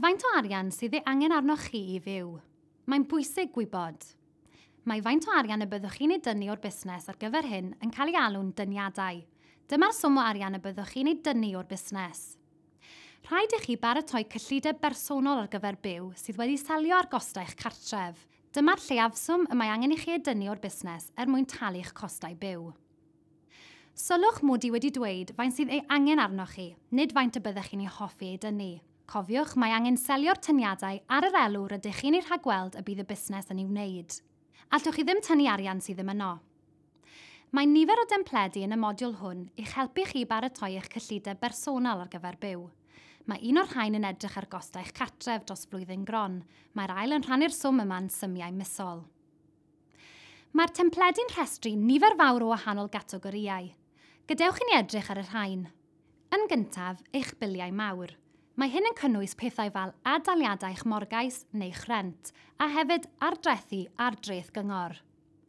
Faint o arian sydd ei angen arnoch chi i fyw? Mae'n bwysig gwybod. Mae faint o arian y byddwch chi'n ei dynnu o'r busnes ar gyfer hyn yn cael ei alw'n dyniadau. Dyma'r swm o arian y byddwch chi'n ei dynnu o'r busnes rhaid i chi baratoi cyllideb bersonol ar gyfer byw sydd wedi salio ar gostau eich cartref. Dyma'r lleafswm y mae angen i chi dynnu o'r busnes er mwyn eich costau byw. Sylwch mod i wedi dweud faint sydd ei angen arnoch chi, nid faint y byddwch chi'n ei hoffi ei dynnu. Cofiwch mae angen selio'r tyniadau ar yr elw rydych chi'n ei rhagweld y bydd y busnes yn ei wneud. Allwch chi ddim tynnu arian sydd ddim yno. Mae nifer o dempledu yn y modiwl hwn i'ch helpu chi baratoi eich cyllideb bersonol ar gyfer byw. Mae un o'r rhain yn edrych ar gostau eich catref dros flwyddyn gron. Mae'r ail yn rhannu'r swm yma'n symiau misol. Mae'r templedu'n rhestru nifer fawr o wahanol gategoriau. Gadewch i ni edrych ar y rhain. Yn gyntaf, eich biliau mawr – Mae hyn yn cynnwys pethau fel adaliadau'ch morgais neu chrent, a hefyd ardrethu ar dreth gyngor.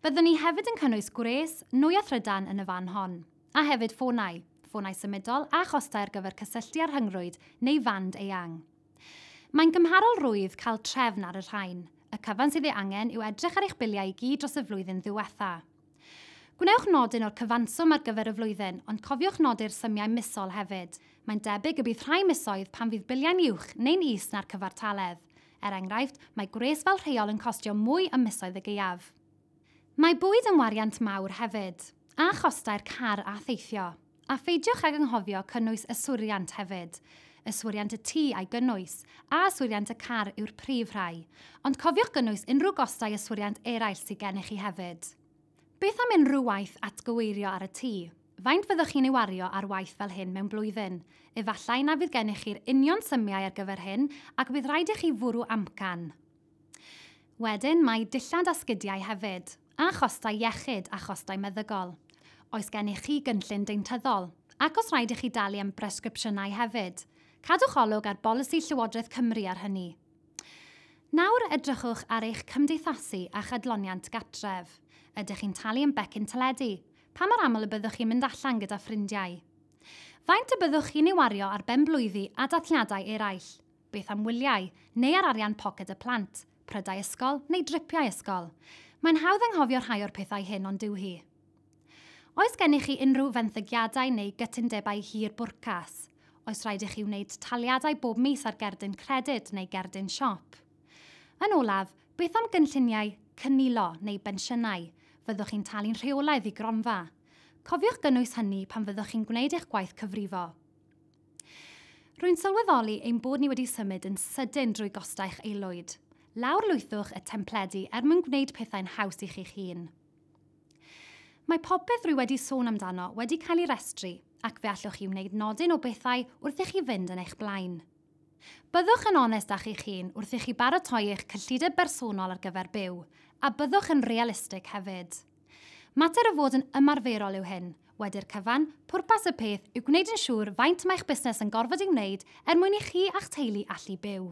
Byddwn ni hefyd yn cynnwys gwres nwy a thrydan yn y fan hon, a hefyd ffonau, ffonau symudol a chostau ar gyfer cysylltu ar hyngrwyd neu fand eang. Mae'n gymharol rwydd cael trefn ar y rhain. Y cyfan sydd ei angen yw edrych ar eich biliau i gyd dros y flwyddyn ddiwetha. Gwnewch nodyn o'r cyfanswm ar gyfer y flwyddyn, ond cofiwch nodi'r symiau misol hefyd. Mae'n debyg y bydd rhai misoedd pan fydd biliau'n uwch neu'n is na'r cyfartaledd. Er enghraifft, mae gwres fel rheol yn costio mwy y misoedd y gaeaf. Mae bwyd yn wariant mawr hefyd, a chostau'r car a theithio. A pheidiwch ag anghofio cynnwys y swriant hefyd yswiriant y tŷ a'i gynnwys, a yswiriant y car yw'r prif rhai, ond cofiwch gynnwys unrhyw gostau yswiriant eraill sydd gennych chi hefyd. Beth am unrhyw waith gyweirio ar y tŷ? Faint fyddwch chi'n ei wario ar waith fel hyn mewn blwyddyn? Efallai na fydd gennych chi'r union symiau ar gyfer hyn ac bydd rhaid i chi fwrw amcan. Wedyn mae dillad asgidiau hefyd, a chostau iechyd a chostau meddygol. Oes gennych chi gynllun deintyddol, ac os rhaid i chi dalu am bresgripsiynau hefyd. Cadwch olwg ar bolisi Llywodraeth Cymru ar hynny. Nawr edrychwch ar eich cymdeithasu a chadloniant gatref. Ydych chi'n talu yn becyn teledu? Pa mor aml y byddwch chi'n mynd allan gyda ffrindiau? Faint y byddwch chi'n ei wario ar ben blwyddi a datliadau eraill? Beth am wyliau, neu ar arian poced y plant, prydau ysgol neu dripiau ysgol? Mae'n hawdd anghofio rhai o'r pethau hyn ond dyw hi. Oes gennych chi unrhyw fenthygiadau neu gytundebau hir bwrcas? Oes rhaid i chi wneud taliadau bob mis ar gerdyn credyd neu gerdyn siop? Yn olaf, beth am gynlluniau cynilo neu bensiynau? fyddwch chi'n talu'n rheolaidd i gronfa. Cofiwch gynnwys hynny pan fyddwch chi'n gwneud eich gwaith cyfrifo. Rwy'n sylweddoli ein bod ni wedi symud yn sydyn drwy gostaich aelwyd. Lawr lwythwch y templedi er mwyn gwneud pethau'n haws i chi'ch hun. Mae popeth rwy wedi sôn amdano wedi cael ei restru ac fe allwch chi wneud nodyn o bethau wrth i chi fynd yn eich blaen. Byddwch yn onest â chi'ch hun wrth i chi baratoi eich cyllideb bersonol ar gyfer byw, a byddwch yn realistig hefyd. Mater o fod yn ymarferol yw hyn, wedi'r cyfan, pwrpas y peth yw gwneud yn siŵr faint mae'ch busnes yn gorfod i'w wneud er mwyn i chi a'ch teulu allu byw.